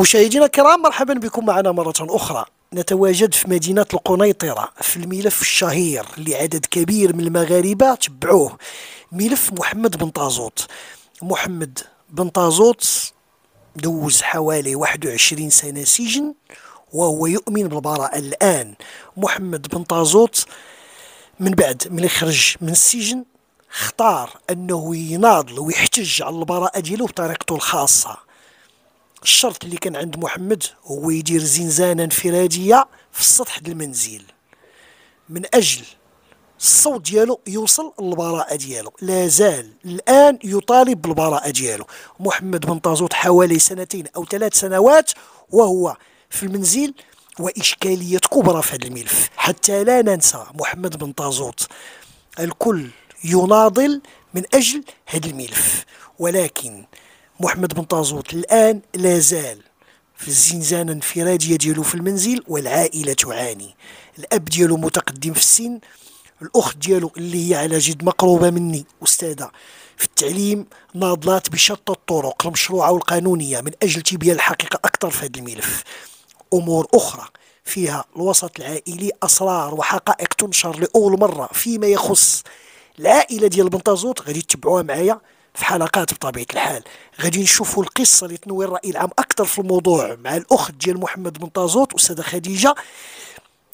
مشاهدينا الكرام مرحبا بكم معنا مرة أخرى نتواجد في مدينة القنيطرة في الملف الشهير لعدد كبير من المغاربة تبعوه ملف محمد بن طازوط محمد بن طازوط دوز حوالي 21 سنة سجن وهو يؤمن بالبراءة الآن محمد بن طازوط من بعد من خرج من السجن اختار أنه يناضل ويحتج على البراءة ديالو بطريقته الخاصة الشرط اللي كان عند محمد هو يدير زنزانة انفرادية في السطح ديال المنزل من أجل الصوت ديالو يوصل للبراءة ديالو لا زال الآن يطالب بالبراءة ديالو محمد بن طازوت حوالي سنتين أو ثلاث سنوات وهو في المنزل وإشكالية كبرى في هذا الملف حتى لا ننسى محمد بن طازوت الكل يناضل من أجل هذا الملف ولكن محمد بن طازوت الآن لا زال في الزنزانة الانفرادية ديالو في المنزل والعائلة تعاني الأب ديالو متقدم في السن الأخت ديالو اللي هي على جد مقروبة مني أستاذة في التعليم ناضلات بشتى الطرق المشروعة والقانونية من أجل تبيان الحقيقة أكثر في هذا الملف أمور أخرى فيها الوسط العائلي أسرار وحقائق تنشر لأول مرة فيما يخص العائلة ديال بنطازوت غادي تتبعوها معايا في حلقات بطبيعه الحال غادي نشوفوا القصه اللي تنوي الراي العام اكثر في الموضوع مع الاخت ديال محمد بن طازوت استاذه خديجه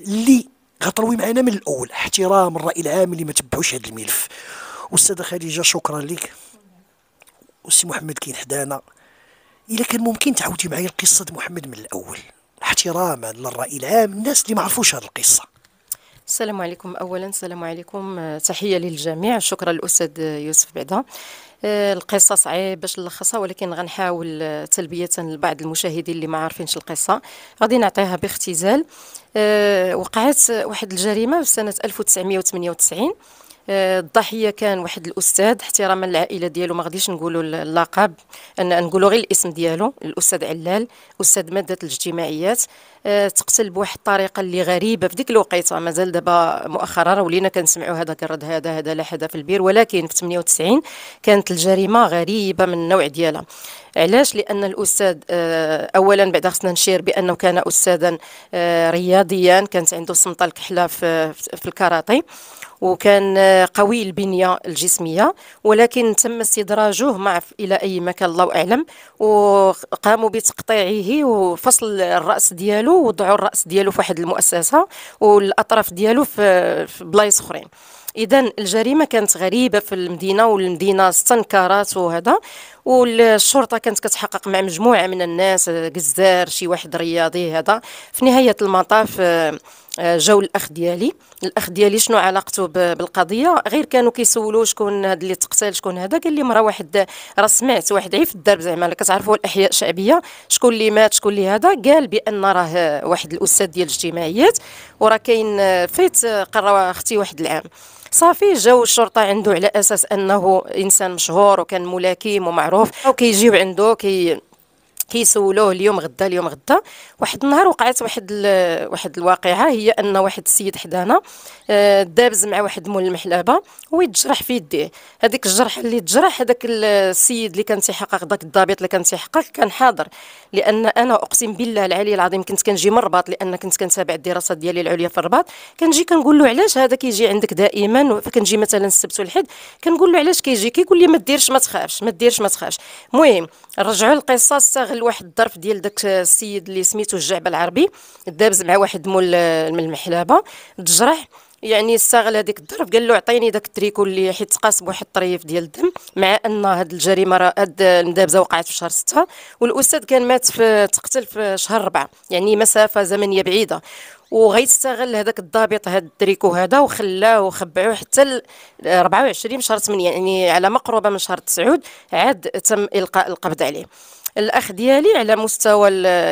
اللي غتروي معنا من الاول احترام الراي العام اللي ما تبعوش هذا الملف استاذه خديجه شكرا لك وسي محمد كاين حدانا الا كان ممكن تعاودي معايا القصه دي محمد من الاول احتراما للراي العام الناس اللي ما عرفوش هذه القصه السلام عليكم اولا السلام عليكم تحيه للجميع شكرا للأستاذ يوسف بعدا آه، القصه صعيب باش نلخصها ولكن غنحاول آه، تلبيه لبعض المشاهدين اللي ما عارفينش القصه غادي نعطيها باختزال آه، وقعت واحد الجريمه في سنه 1998 آه، الضحيه كان واحد الاستاذ احتراما للعائله ديالو ما غاديش نقولوا اللقب ان نقولوا غير الاسم ديالو الاستاذ علال استاذ ماده الاجتماعيات آه، تقتل بواحد الطريقه اللي غريبه في ديك الوقيته مازال دابا مؤخرا ولينا كنسمعوا هذا كرد هذا هذا لا حدا في البير ولكن في 98 كانت الجريمه غريبه من النوع ديالها علاش لان الاستاذ آه، اولا بعدا خصنا نشير بانه كان استاذا رياضيا كانت عنده سمطه الكحله في الكاراتي وكان قوي البنية الجسمية ولكن تم استدراجه مع إلى أي مكان الله أعلم وقاموا بتقطيعه وفصل الرأس ديالو وضعوا الرأس ديالو في واحد المؤسسة والأطراف ديالو في بلايص أخرين اذا الجريمه كانت غريبه في المدينه والمدينه استنكرت وهذا والشرطه كانت كتحقق مع مجموعه من الناس جزار آه، شي واحد رياضي هذا في نهايه المطاف آه، آه، جو الاخ ديالي الاخ ديالي شنو علاقته بالقضيه غير كانوا كيسولوا شكون هذا اللي تقتل شكون هذا قال لي مره واحد راه سمعت واحد عيف في الدرب زعما كتعرفوا الاحياء الشعبيه شكون اللي مات شكون اللي هذا قال بان راه واحد الاستاذ ديال الاجتماعيات وراه كاين فيت آه، قرا اختي واحد العام صافي جاو الشرطه عنده على اساس انه انسان مشهور وكان ملاكم ومعروف وكيجيو عنده كي كيسولوه اليوم غدا اليوم غدا واحد النهار وقعت واحد واحد الواقعه هي ان واحد السيد حدانا آه، دابز مع واحد مول المحلابه ويتجرح في يديه هذيك الجرح اللي تجرح هذاك السيد اللي كان تيحقق ذاك الضابط اللي كان تيحقق كان حاضر لان انا اقسم بالله العلي العظيم كنت كنجي من الرباط لان كنت كنتابع الدراسات ديالي العليا في الرباط كنجي كنقول له علاش هذا كيجي عندك دائما فكنجي مثلا السبت والحد كنقول له علاش كيجي كيقول لي ما ديرش ما تخافش ما ديرش ما تخافش المهم رجعوا القصه دخل واحد الظرف ديال داك السيد اللي سميتو الجعبه العربي دابز مع واحد مول من المحلابه تجرح يعني استغل هذيك الظرف قال له عطيني داك التريكو اللي حيت تقاس بواحد الطريف ديال الدم مع ان هاد الجريمه راه هاد المدابزه وقعت في شهر 6 والاستاذ كان مات في تقتل في شهر 4 يعني مسافه زمنيه بعيده وغيستغل هذاك الضابط هذا التريكو هذا وخلاه وخبعوه حتى ل 24 شهر 8 يعني على مقربه من شهر 9 عاد تم القاء القبض عليه الاخ ديالي على مستوى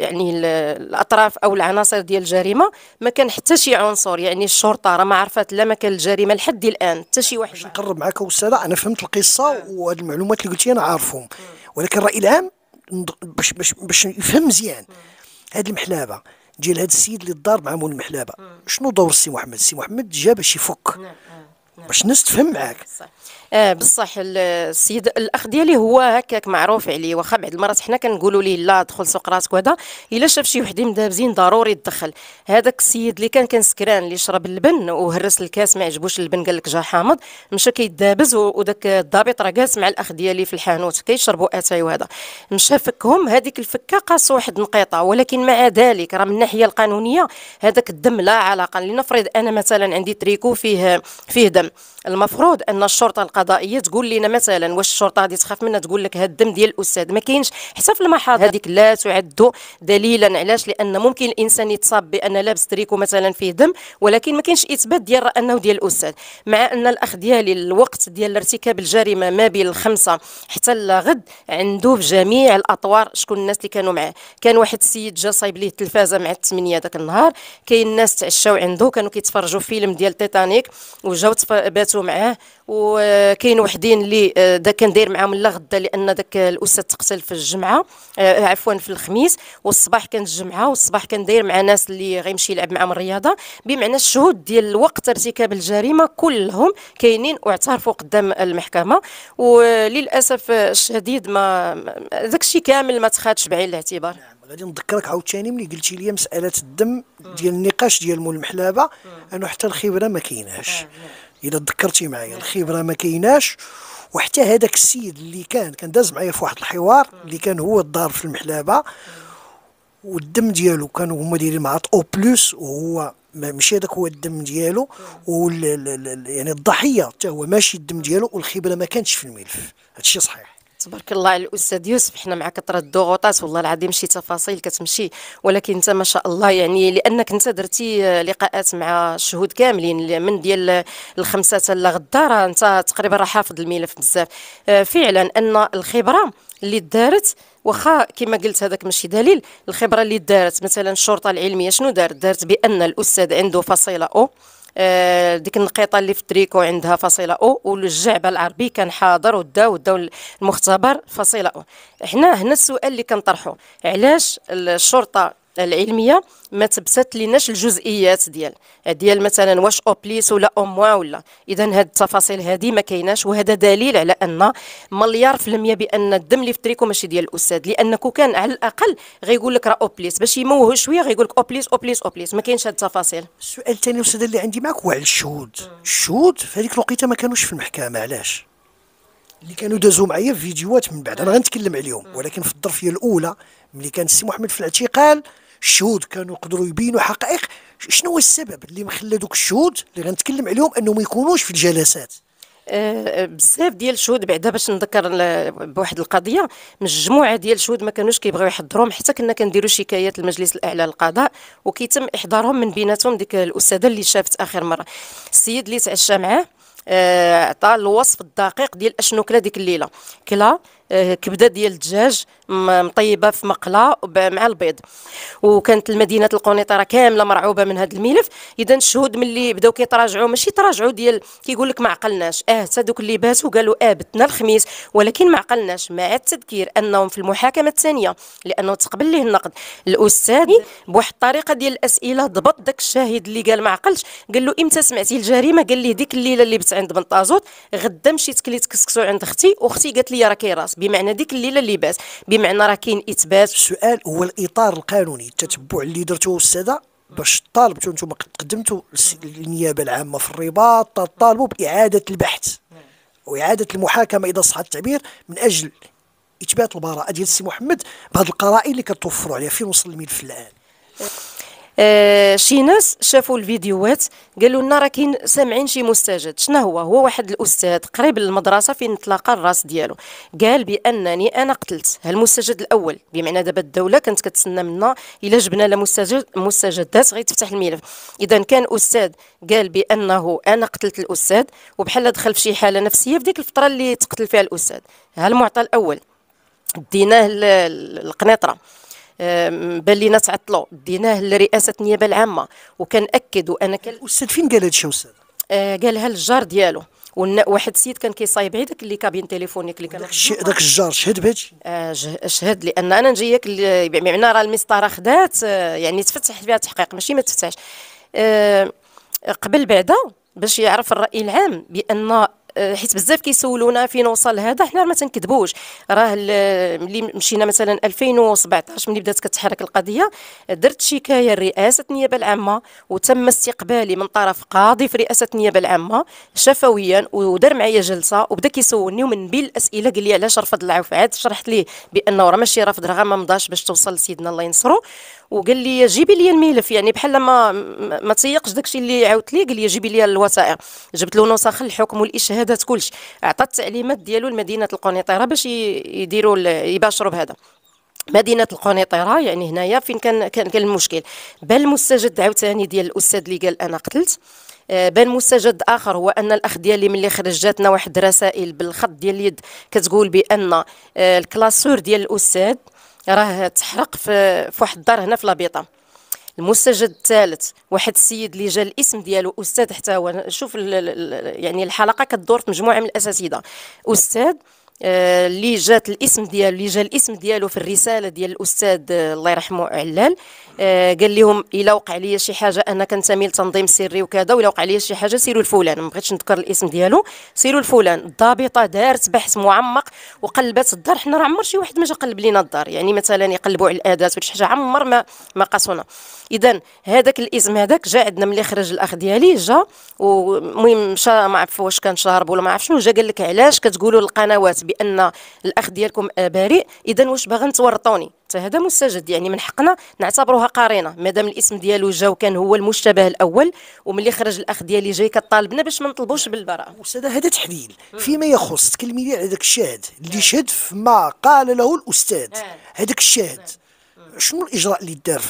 يعني الاطراف او العناصر ديال الجريمه ما كان حتى شي عنصر يعني الشرطه راه ما عرفت لا مكان الجريمه لحد الان حتى شي واحد نقرب معك استاذه انا فهمت القصه وهاد المعلومات اللي قلتي انا عارفهم ولكن الراي العام باش باش باش يفهم مزيان هاد المحلابه ديال هاد السيد اللي دار مع مول المحلابه شنو دور السي محمد السي محمد جا باش يفك نعم، آه. نعم. باش تفهم معاك آه بصح السيد الاخ ديالي هو هكاك معروف عليه واخا بعض المرات حنا كنقولوا ليه لا دخل سوق راسك وهذا الا شاف شي وحده مدابزين ضروري تدخل هذاك السيد اللي كان كان سكران اللي شرب اللبن وهرس الكاس ما عجبوش اللبن قال لك جا حامض مشى كيدابز وداك الضابط راه جالس مع الاخ ديالي في الحانوت كيشربوا اتاي وهذا مشى فكهم هذيك الفكه قاس واحد نقيطه ولكن مع ذلك راه من الناحيه القانونيه هذاك الدم لا علاقه لنفرض انا مثلا عندي تريكو فيه فيه دم them المفروض ان الشرطه القضائيه تقول لنا مثلا واش الشرطه غادي تخاف منا تقول لك هذا الدم ديال الاستاذ ما كاينش حتى في المحاضر هذيك لا تعد دليلا علاش لان ممكن الانسان يتصاب بان لابس تريكو مثلا فيه دم ولكن ما كاينش اثبات ديال انه ديال الاستاذ مع ان الاخ ديالي الوقت ديال ارتكاب الجريمه ما بين الخمسه حتى الغد عنده في جميع الاطوار شكون الناس اللي كانوا معاه كان واحد السيد جا صايب ليه التلفازه مع الثمانيه داك النهار كاين الناس تعشاو عنده كانوا كيتفرجوا فيلم ديال تيتانيك وجاو باتوا تواصلوا معاه وكاين وحدين اللي آه، دا كان داير معاهم لا غدا لان ذاك الاستاذ تقتل في الجمعه آه، عفوا في الخميس والصباح كانت الجمعه والصباح كان داير مع ناس اللي غيمشي يلعب معاهم الرياضه بمعنى الشهود ديال وقت ارتكاب الجريمه كلهم كاينين واعترفوا قدام المحكمه وللاسف الشديد ما داك الشيء كامل ما تخادش بعين الاعتبار نعم غادي نذكرك عاوتاني ملي قلتي لي مساله الدم ديال النقاش ديال مول المحلابه انه حتى الخبره ما كايناش نعم، نعم. الا تذكرتي معايا الخبره ما كايناش وحتى هذاك السيد اللي كان كان داز معايا في واحد الحوار اللي كان هو الدار في المحلابه والدم ديالو كانوا هما دايرين معاه او بلوس وهو ماشي هذاك هو الدم ديالو وال يعني الضحيه حتى هو ماشي الدم ديالو والخبره ما كانتش في الملف هادشي صحيح تبارك الله على الاستاذ يوسف حنا مع كثره الضغوطات والله العظيم شي تفاصيل كتمشي ولكن انت ما شاء الله يعني لانك انت درتي لقاءات مع شهود كاملين من ديال الخمسه حتى لغدا انت تقريبا راه حافظ الملف بزاف آه، فعلا ان الخبره اللي دارت واخا كما قلت هذاك ماشي دليل الخبره اللي دارت مثلا الشرطه العلميه شنو دارت دارت بان الاستاذ عنده فصيله او آه، ديك النقيطه اللي في التريكو عندها فصيله او والجعب العربي كان حاضر وداو داو المختبر فصيله او حنا هنا السؤال اللي كنطرحو علاش الشرطه العلميه ما تبسط لناش الجزئيات ديال ديال مثلا واش اوبليس ولا اوموا ولا اذا هاد التفاصيل هذه ما كايناش وهذا دليل على ان مليار في المية بان الدم اللي في التريكو ماشي ديال الاستاذ لانكو كان على الاقل غيقول لك راه اوبليس باش يموه شويه غيقول لك اوبليس اوبليس اوبليس ما كاينش هاد التفاصيل السؤال الثاني استاذ اللي عندي معك هو على الشهود الشهود في هذيك الوقيته ما كانوش في المحكمه علاش اللي كانوا دازوا معايا في فيديوهات من بعد انا غنتكلم عليهم ولكن في الظرفيه الاولى ملي كان السي محمد في الاعتقال الشهود كانوا يقدروا يبينوا حقائق شنو هو السبب اللي مخلى دوك الشهود اللي غنتكلم عليهم انهم ما يكونوش في الجلسات أه، بزاف ديال الشهود بعدا باش نذكر بواحد القضيه مجموعه ديال الشهود ما كانوش كيبغيو يحضرهم حتى كنا كنديروا شكايات للمجلس الاعلى للقضاء وكيتم احضارهم من بيناتهم ديك الاستاذه اللي شافت اخر مره السيد اللي تعشى معاه أه، عطى الوصف الدقيق ديال اشنو كلا ديك الليله كلا آه، كبده ديال الدجاج مطيبه في مقله مع البيض وكانت المدينه القنيطره كامله مرعوبه من هذا الملف اذا الشهود ملي بداو كيتراجعوا ماشي تراجعوا ديال كيقول لك ما عقلناش اه حتى اللي باتوا قالوا اه بتنا الخميس ولكن ما عقلناش مع التذكير انهم في المحاكمه الثانيه لانه تقبل ليه النقد الاستاذ بواحد الطريقه ديال الاسئله ضبط داك الشاهد اللي قال ما عقلش قال له امتى سمعتي الجريمه قال لي ديك الليله اللي بت عند بنطازوت غدا مشيت كليت كسكسو عند اختي واختي قالت لي راه كيراس بمعنى ديك الليله اللباس بمعنى راه كاين اثبات السؤال هو الاطار القانوني التتبع اللي درتوه الساده باش طالبتوا انتم قدمتوا للنيابه العامه في الرباط طالبوا باعاده البحث واعاده المحاكمه اذا صح التعبير من اجل اثبات البراءه ديال السي محمد بهذه القرائن اللي كتوفروا عليها فين وصل الملف الان آه، شي ناس شافوا الفيديوهات قالوا لنا راه كاين سامعين شي مستجد شنو هو هو واحد الاستاذ قريب للمدرسه فين تلاقى الراس ديالو قال بانني انا قتلت المستجد الاول بمعنى دابا الدوله كانت كتسنى منا الا جبنا لا مستجد مستجدات غيتفتح الملف اذا كان استاذ قال بانه انا قتلت الاستاذ وبحال دخل في شي حاله نفسيه في ديك الفتره اللي تقتل فيها الاستاذ ها المعطى الاول ديناه القنيطره بان لينا تعطلوا ديناه لرئاسه النيابه العامه وكنأكد وانا كان الاستاذ فين قال هذا الشيء استاذ آه، قالها للجار ديالو واحد السيد كان كيصايب داك اللي كابين تليفونيك اللي كان داك الجار شهد بهذا الشيء؟ آه، شهد لان انا نجيك بمعنى راه المسطره خدات آه، يعني تفتح فيها تحقيق ماشي ما تفتحش قبل بعدا باش يعرف الراي العام بان أه، حيت بزاف كيسولونا فين وصل هذا حنا ما تنكذبوش راه ملي مشينا مثلا 2017 ملي بدات كتحرك القضيه درت شكايه لرئاسه النيابه العامه وتم استقبالي من طرف قاضي في رئاسه النيابه العامه شفويا ودار معايا جلسه وبدا كيسولني ومن بين الاسئله قال لي علاش رفض العفو عاد شرحت ليه بانه راه ماشي رفض راه ما مضاش باش توصل لسيدنا الله ينصرو وقال لي جيبي لي الملف يعني بحال ما ما تيقش داكشي اللي عاودت لي قال لي جيبي لي الوثائق جبت له نسخ الحكم والاشهادات كلشي عطى التعليمات ديالو لمدينه القنيطره باش يديروا يباشروا بهذا مدينه القنيطره يعني هنايا فين كان كان المشكل بل المستجد عاوتاني ديال الاستاذ اللي قال انا قتلت آه، بان مستجد اخر هو ان الاخ ديالي ملي خرج جاتنا واحد الرسائل بالخط ديال اليد كتقول بان آه، الكلاسور ديال الاستاذ راه تحرق في, في واحد الدار هنا في لابيطه المستجد الثالث واحد السيد اللي جا الاسم ديالو استاذ حتى هو شوف يعني الحلقه كدور في مجموعه من الاساتذه استاذ آه، اللي جات الاسم ديالو اللي جا الاسم ديالو في الرساله ديال الاستاذ آه، الله يرحمه علال آه، قال لهم الا وقع لي شي حاجه انا كنتمي لتنظيم سري وكذا ولا وقع لي شي حاجه سيروا لفلان ما بغيتش نذكر الاسم ديالو سيروا لفلان الضابطه دارت بحث معمق وقلبت الدار حنا راه عمر شي واحد ما جا قلب لينا الدار يعني مثلا يقلبوا على الاداه ولا شي حاجه عمر ما ما قاسونا اذا هذاك الاسم هذاك جا عندنا ملي خرج الاخ ديالي جا ومهم مشى ما عرف واش كان شارب ولا ما عرف شنو جا قال لك علاش كتقولوا للقنوات بان الاخ ديالكم آه، بريء اذا واش باغا تورطوني حتى هذا مستجد يعني من حقنا نعتبروها قرينه مادام الاسم ديالو جا وكان هو المشتبه الاول وملي خرج الاخ ديالي جاي كطالبنا باش ما نطلبوش بالبراءه استاذ هذا تحليل فيما يخص تكلمي لي على ذاك الشاهد اللي شهد فيما قال له الاستاذ آه. هذاك الشاهد شنو الاجراء اللي دار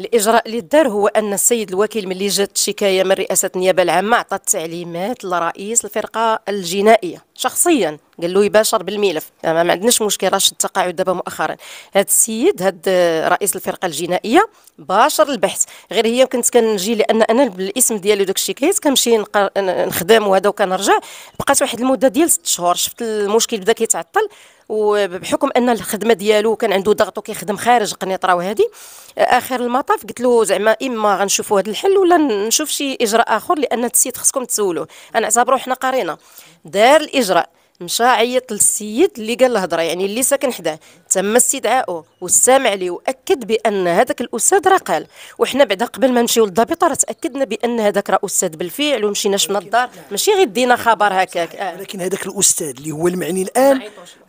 الاجراء اللي دار هو ان السيد الوكيل ملي جات الشكايه من رئاسه النيابه العامه عطى التعليمات لرئيس الفرقه الجنائيه شخصيا قال له يباشر بالملف ما, آه، ما عندناش مشكل راه شد دابا مؤخرا هذا السيد هذا رئيس الفرقه الجنائيه باشر البحث غير هي كنت كنجي لان انا بالاسم ديالي وداك الشيء كيت كنمشي نخدم وهذا وكنرجع بقات واحد المده ديال ست شهور شفت المشكل بدا كيتعطل وبحكم ان الخدمه ديالو كان عنده ضغط وكيخدم خارج قنيطره وهذه آه، اخر المطاف قلت له زعما اما غنشوفوا هذا الحل ولا نشوف شي اجراء اخر لان السيد خصكم تسولوه انا اعتبره حنا قرينا دار الاجراء مشى عيط للسيد اللي قال الهضره يعني اللي ساكن حداه تم استدعائه والسامع لي واكد بان هذاك الاستاذ راه قال وحنا بعدا قبل ما نمشيو للضابطه راه تاكدنا بان هذاك راه استاذ بالفعل ومشيناش من الدار ماشي غير دينا خبر هكاك آه. ولكن هذاك الاستاذ اللي هو المعني الان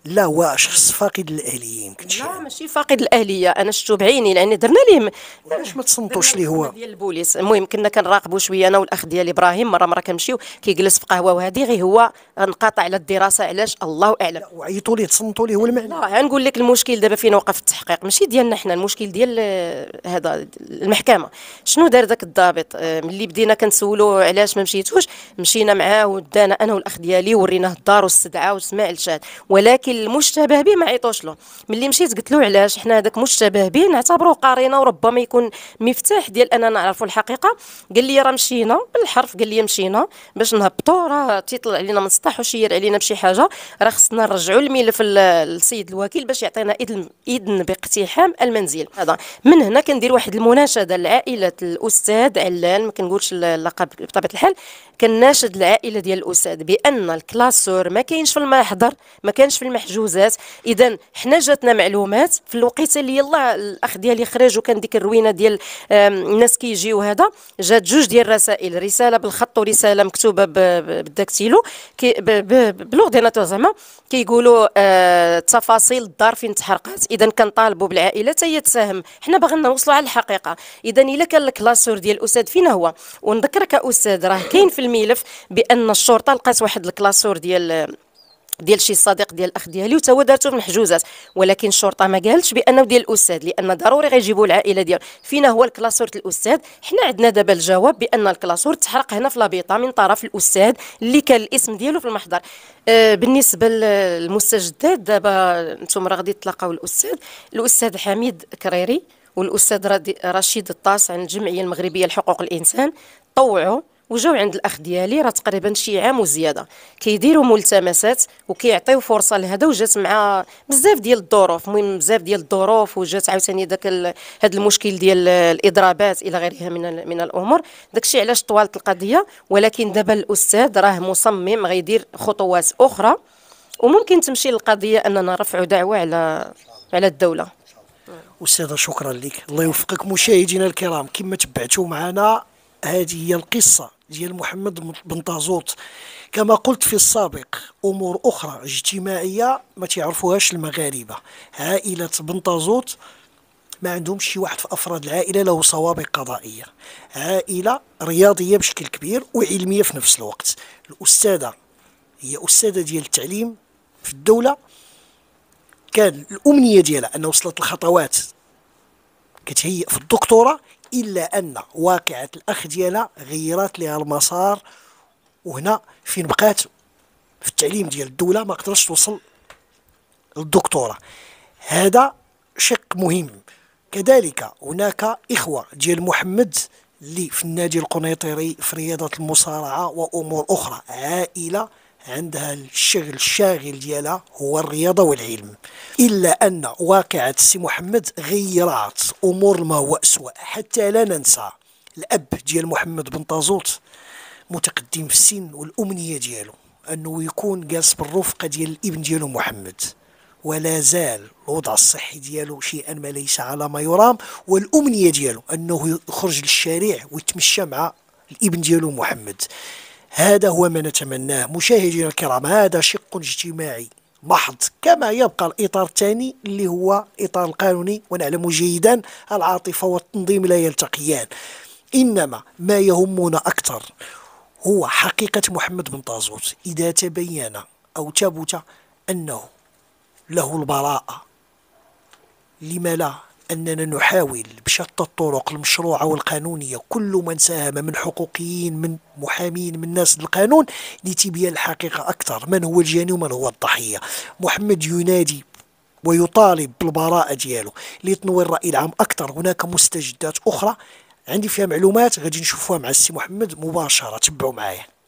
لا هو شخص فاقد الاهليه يمكن لا ماشي فاقد الاهليه انا شفتو بعيني لان درنا ليه علاش ما تصنتوش ليه هو ديال البوليس المهم كنا كنراقبوا شويه انا والاخ ديال ابراهيم مره مره كنمشيو كيجلس في قهوه وهذه غير هو انقطع على الدراسه علاش الله اعلم وعيطوا ليه تصنتوا ليه هو المعني لا غنقول لك المشكل دابا فين وقف التحقيق ماشي ديالنا حنا المشكل ديال آه، هذا المحكمه شنو دار ذاك الضابط آه، ملي بدينا كنسولو علاش ما مشيتوش مشينا معاه ودانا انا والاخ ديالي وريناه الدار والسدعة وسمع الشهاد ولكن المشتبه به ما عيطوش له ملي مشيت قلت له علاش حنا هذاك مشتبه به نعتبروه قرينه وربما يكون مفتاح ديال اننا نعرفوا الحقيقه قال لي راه مشينا بالحرف قال لي مشينا باش نهبطوا راه تيطلع علينا من السطح وشير علينا بشي حاجه راه خصنا نرجعوا الملف للسيد الوكيل باش يعطي يعطينا اذن اذن باقتحام المنزل هذا من هنا كندير واحد المناشده لعائله الاستاذ علان ما كنقولش اللقب بطبيعه الحال كناشد العائله ديال الاستاذ بان الكلاسور ما كاينش في المحضر ما كانش في المحجوزات اذا حنا جاتنا معلومات في الوقيته اللي يلاه الاخ ديالي خرج وكان ديك الروينه ديال الناس كيجيو هذا جات جوج ديال الرسائل رساله بالخط ورساله مكتوبه بالداكتيلو بالورديناتور زعما كيقولوا التفاصيل آه، الدار فين فين تحرقات اذا كنطالبوا بالعائله حتى هي تساهم حنا باغينا نوصلوا على الحقيقه اذا الا كان الكلاسور ديال الاستاذ فين هو ونذكرك استاذ راه كاين في الملف بان الشرطه لقات واحد الكلاسور ديال ديال شي صديق ديال الاخ ديالي وتا هو دارته محجوزات ولكن الشرطه ما قالتش بانه ديال الاستاذ لان ضروري غيجيبوا العائله ديالو فينا هو الكلاسور الاستاذ حنا عندنا دابا الجواب بان الكلاسور تحرق هنا في لابيطه من طرف الاستاذ اللي كان الاسم ديالو في المحضر آه بالنسبه للمستجدات دابا انتم راه غادي تلاقاو الاستاذ الاستاذ حميد كريري والاستاذ رشيد الطاس عن الجمعيه المغربيه لحقوق الانسان طوعوا وجاو عند الاخ ديالي راه تقريبا شي عام وزياده كيديروا ملتمسات وكيعطيو فرصه لهذا وجات مع بزاف ديال الظروف المهم بزاف ديال الظروف وجات عاوتاني داك هذا المشكل ديال الاضرابات الى غيرها من من الامور داكشي علاش طوالت القضيه ولكن دابا الاستاذ راه مصمم غيدير خطوات اخرى وممكن تمشي القضيه اننا نرفعوا دعوه على على الدوله استاذه شكرا لك الله يوفقك مشاهدينا الكرام كما تبعتوا معنا هذه هي القصه ديال محمد بن طازوت كما قلت في السابق امور اخرى اجتماعيه ما تعرفوهاش المغاربه عائله بن طازوت ما عندهمش شي واحد في افراد العائله له سوابق قضائيه عائله رياضيه بشكل كبير وعلميه في نفس الوقت الاستاذه هي استاذه ديال التعليم في الدوله كان الامنيه ديالها انه وصلت الخطوات كتهيئ في الدكتوراه إلا أن واقعة الأخ ديالها غيرات لها المسار وهنا فين بقات في التعليم ديال الدولة ما قدرتش توصل للدكتوراه هذا شق مهم كذلك هناك إخوة ديال محمد اللي في النادي القنيطري في رياضة المصارعة وأمور أخرى عائلة عندها الشغل الشاغل ديالها هو الرياضة والعلم إلا أن واقعة السي محمد غيرات أمور ما هو أسوأ حتى لا ننسى الأب ديال محمد بن طازوت متقدم في السن والأمنية ديالو أنه يكون جالس بالرفقة ديال الابن ديالو محمد ولا زال الوضع الصحي ديالو شيئا ما ليس على ما يرام والأمنية ديالو أنه يخرج للشارع ويتمشى مع الابن ديالو محمد هذا هو ما نتمناه مشاهدينا الكرام هذا شق اجتماعي محض كما يبقى الإطار الثاني اللي هو الاطار القانوني ونعلم جيدا العاطفة والتنظيم لا يلتقيان إنما ما يهمنا أكثر هو حقيقة محمد بن طازوت إذا تبين أو ثبت أنه له البراءة لما لا أننا نحاول بشتى الطرق المشروعة والقانونية كل من ساهم من حقوقيين من محامين من ناس القانون لتبيان الحقيقة أكثر من هو الجاني ومن هو الضحية محمد ينادي ويطالب بالبراءة ديالو لتنوير الرأي العام أكثر هناك مستجدات أخرى عندي فيها معلومات غادي نشوفوها مع السي محمد مباشرة تبعوا معايا